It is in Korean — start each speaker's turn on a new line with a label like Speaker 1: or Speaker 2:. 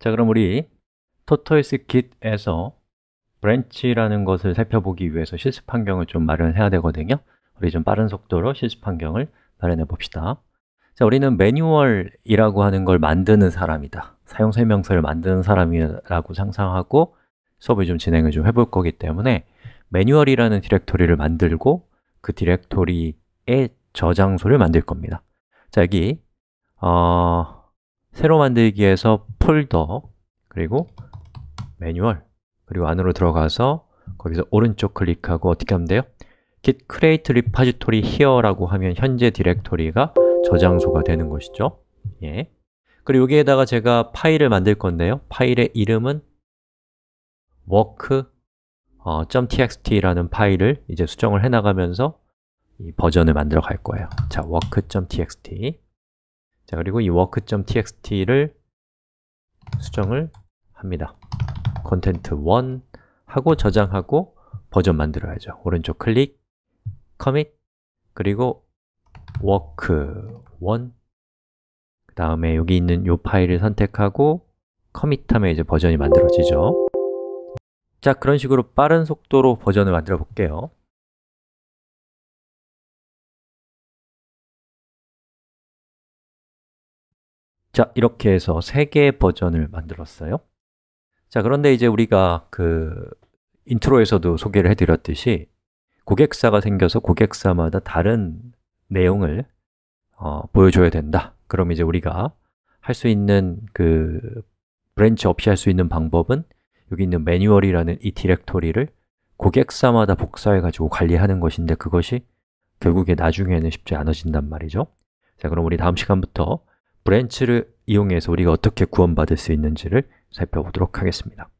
Speaker 1: 자, 그럼 우리 토토이스 git에서 branch라는 것을 살펴보기 위해서 실습 환경을 좀 마련해야 되거든요 우리 좀 빠른 속도로 실습 환경을 마련해 봅시다 자, 우리는 매뉴얼이라고 하는 걸 만드는 사람이다 사용설명서를 만드는 사람이라고 상상하고 수업을 좀 진행을 좀 해볼 거기 때문에 매뉴얼이라는 디렉토리를 만들고 그 디렉토리의 저장소를 만들 겁니다 자, 여기 어, 새로 만들기에서 폴더 그리고 매뉴얼 그리고 안으로 들어가서 거기서 오른쪽 클릭하고 어떻게 하면 돼요? git create repository here라고 하면 현재 디렉토리가 저장소가 되는 것이죠 예. 그리고 여기에다가 제가 파일을 만들 건데요 파일의 이름은 work.txt라는 어, 파일을 이제 수정을 해나가면서 이 버전을 만들어 갈 거예요 자, work.txt 자, 그리고 이 work.txt를 수정을 합니다. 컨텐트 1 하고 저장하고 버전 만들어야죠. 오른쪽 클릭, 커밋, 그리고 work 1. 그 다음에 여기 있는 이 파일을 선택하고
Speaker 2: 커밋하면 이제 버전이 만들어지죠. 자, 그런 식으로 빠른 속도로 버전을 만들어 볼게요. 자, 이렇게 해서 3개의 버전을 만들었어요 자, 그런데 이제 우리가 그 인트로에서도
Speaker 1: 소개를 해드렸듯이 고객사가 생겨서 고객사마다 다른 내용을 어, 보여줘야 된다 그럼 이제 우리가 할 수 있는 그 브랜치 없이 할 수 있는 방법은 여기 있는 매뉴얼이라는 이 디렉토리를 고객사마다 복사해가지고 관리하는 것인데 그것이 결국에 나중에는 쉽지 않아진단
Speaker 2: 말이죠 자, 그럼 우리 다음 시간부터 브랜치를 이용해서 우리가 어떻게 구원받을 수 있는지를 살펴보도록 하겠습니다.